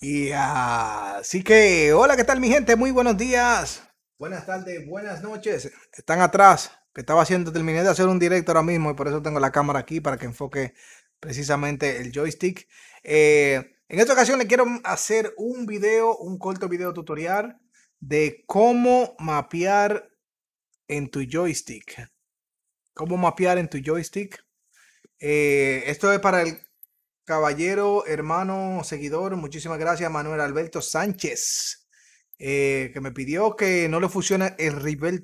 Y ah, así que, hola, ¿qué tal mi gente? Muy buenos días, buenas tardes, buenas noches. Están atrás, que estaba haciendo, terminé de hacer un directo ahora mismo y por eso tengo la cámara aquí para que enfoque precisamente el joystick. Eh, en esta ocasión le quiero hacer un video, un corto video tutorial de cómo mapear en tu joystick. Cómo mapear en tu joystick. Eh, esto es para el caballero, hermano, seguidor, muchísimas gracias, Manuel Alberto Sánchez, eh, que me pidió que no le funciona el Rebel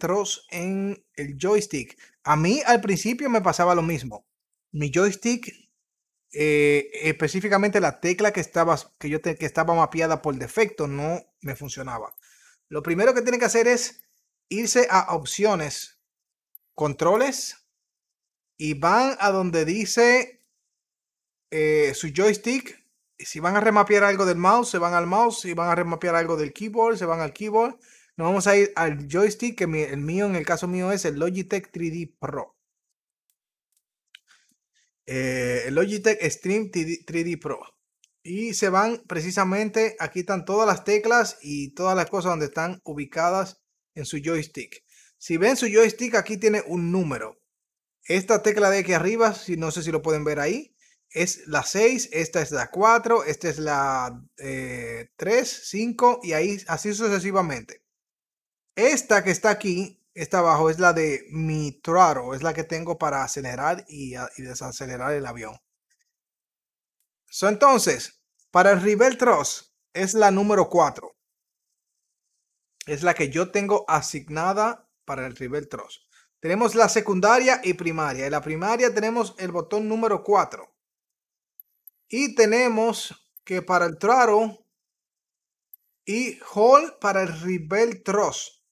en el joystick. A mí al principio me pasaba lo mismo. Mi joystick, eh, específicamente la tecla que estaba, que yo que estaba mapeada por defecto, no me funcionaba. Lo primero que tiene que hacer es irse a opciones, controles, y van a donde dice eh, su joystick. Si van a remapear algo del mouse, se van al mouse. Si van a remapear algo del keyboard, se van al keyboard. Nos vamos a ir al joystick, que el mío, en el caso mío, es el Logitech 3D Pro. Eh, el Logitech Stream 3D, Pro. Y se van precisamente, aquí están todas las teclas y todas las cosas donde están ubicadas en su joystick. Si ven su joystick, aquí tiene un número. Esta tecla de aquí arriba, si no sé si lo pueden ver ahí, es la 6, esta es la 4, esta es la 3, eh, 5 y ahí así sucesivamente. Esta que está aquí, esta abajo, es la de mi Traro, es la que tengo para acelerar ah, y, desacelerar el avión. So, entonces, para el River es la número 4. Es la que yo tengo asignada para el River Tenemos la secundaria y primaria. En la primaria tenemos el botón número 4. Y tenemos que para el Traro y Hall para el Rebel Truss.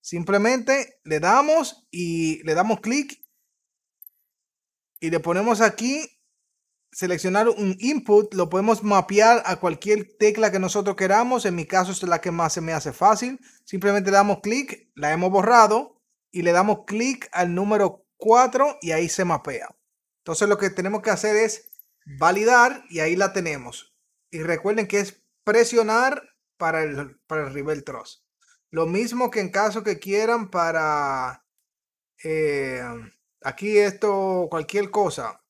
Simplemente le damos y le damos clic y le ponemos aquí seleccionar un input, lo podemos mapear a cualquier tecla que nosotros queramos. En mi caso es la que más se me hace fácil. Simplemente le damos clic, la hemos borrado y le damos clic al número 4 y ahí se mapea. Entonces lo que tenemos que hacer es validar y ahí la tenemos. Y recuerden que es presionar para el, para el Lo mismo que en caso que quieran para eh, aquí esto, cualquier cosa.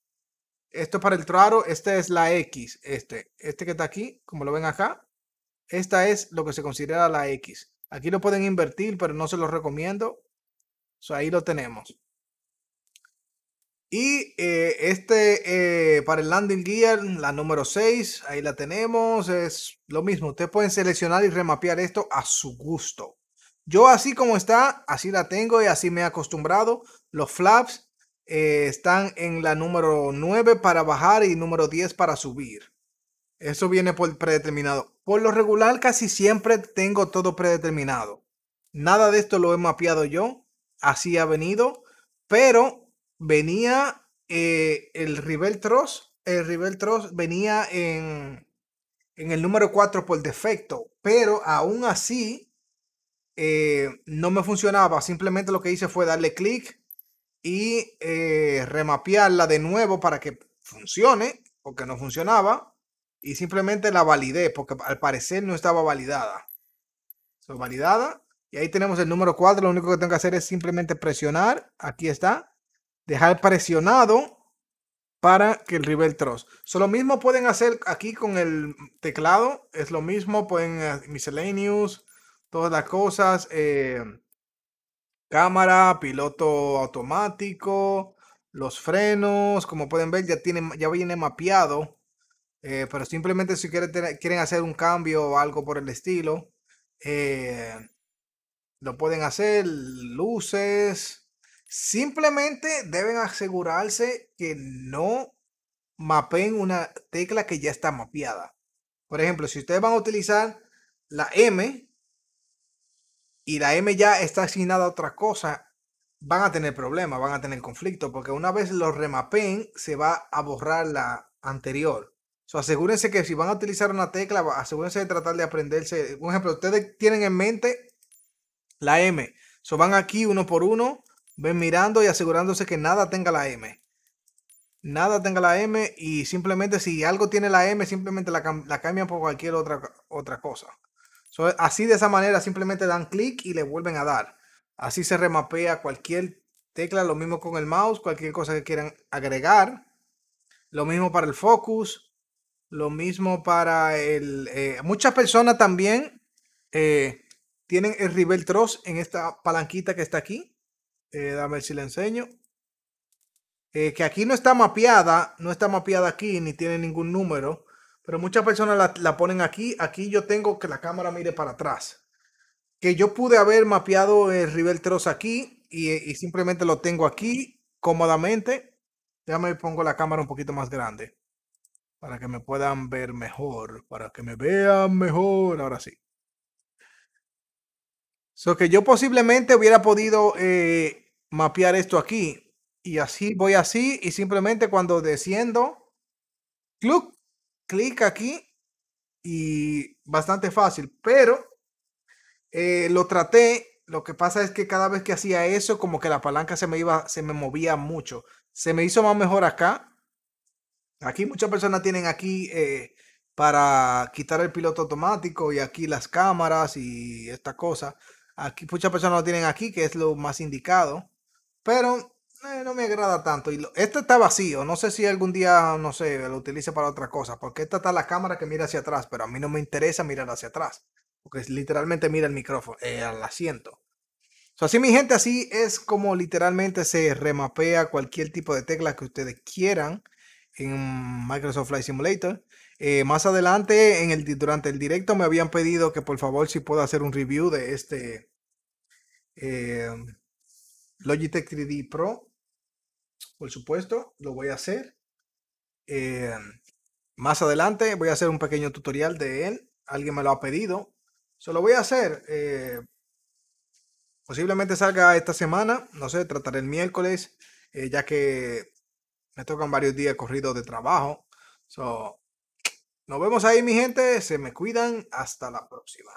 Esto para el traro, esta es la X, este, este que está aquí, como lo ven acá, esta es lo que se considera la X. Aquí lo pueden invertir, pero no se los recomiendo. ahí lo tenemos. Y eh, este eh, para el landing gear, la número 6, ahí la tenemos, es lo mismo. Ustedes pueden seleccionar y remapear esto a su gusto. Yo así como está, así la tengo y así me he acostumbrado. Los flaps eh, están en la número 9 para bajar y número 10 para subir. Eso viene por predeterminado. Por lo regular casi siempre tengo todo predeterminado. Nada de esto lo he mapeado yo, así ha venido, pero venía eh, el river El river venía en, en el número 4 por defecto, pero aún así eh, no me funcionaba. Simplemente lo que hice fue darle clic y eh, remapearla de nuevo para que funcione, o que no funcionaba. Y simplemente la validé, porque al parecer no estaba validada. So, validada. Y ahí tenemos el número 4. Lo único que tengo que hacer es simplemente presionar. Aquí está dejar presionado para que el river Trust. So, lo mismo pueden hacer aquí con el teclado, es lo mismo, pueden uh, miscellaneous, todas las cosas, eh, cámara, piloto automático, los frenos, como pueden ver ya, tienen, ya viene mapeado, eh, pero simplemente si quieren, quieren hacer un cambio o algo por el estilo, lo pueden hacer, luces, Simplemente deben asegurarse que no mapeen una tecla que ya está mapeada. Por ejemplo, si ustedes van a utilizar la M y la M ya está asignada a otra cosa, van a tener problemas, van a tener conflicto, porque una vez lo remapeen, se va a borrar la anterior. So, asegúrense que si van a utilizar una tecla, asegúrense de tratar de aprenderse. Por ejemplo, ustedes tienen en mente la M. van aquí uno por uno Ven mirando y asegurándose que nada tenga la M. Nada tenga la M y simplemente si algo tiene la M, simplemente la, cambian por cualquier otra, otra cosa. así de esa manera simplemente dan clic y le vuelven a dar. Así se remapea cualquier tecla, lo mismo con el mouse, cualquier cosa que quieran agregar. Lo mismo para el focus, lo mismo para el... Eh, muchas personas también eh, tienen el Rebel Trust en esta palanquita que está aquí. Eh, dame si le enseño. Eh, que aquí no está mapeada, no está mapeada aquí, ni tiene ningún número, pero muchas personas la, ponen aquí. Aquí yo tengo que la cámara mire para atrás. Que yo pude haber mapeado el River Tross aquí y, simplemente lo tengo aquí cómodamente. Ya me pongo la cámara un poquito más grande para que me puedan ver mejor, para que me vean mejor. Ahora sí. Eso que yo posiblemente hubiera podido eh, mapear esto aquí. Y así voy así y simplemente cuando desciendo, clic aquí y bastante fácil. Pero eh, lo traté, lo que pasa es que cada vez que hacía eso, como que la palanca se me iba, se me movía mucho. Se me hizo más mejor acá. Aquí muchas personas tienen aquí eh, para quitar el piloto automático y aquí las cámaras y esta cosa. Aquí muchas personas lo tienen aquí, que es lo más indicado. Pero eh, no me agrada tanto. Y este está vacío. No sé si algún día, no sé, lo utilice para otra cosa. Porque esta está la cámara que mira hacia atrás. Pero a mí no me interesa mirar hacia atrás. Porque literalmente mira el micrófono, El eh, asiento. así mi gente, así es como literalmente se remapea cualquier tipo de tecla que ustedes quieran en Microsoft Flight Simulator. Eh, más adelante, en el, durante el directo, me habían pedido que por favor si puedo hacer un review de este... Eh, Logitech 3D Pro, por supuesto, lo voy a hacer. Eh, más adelante voy a hacer un pequeño tutorial de él. Alguien me lo ha pedido. Se lo voy a hacer. Eh, posiblemente salga esta semana. No sé, trataré el miércoles. Eh, ya que me tocan varios días corridos de trabajo. So, nos vemos ahí, mi gente. Se me cuidan. Hasta la próxima.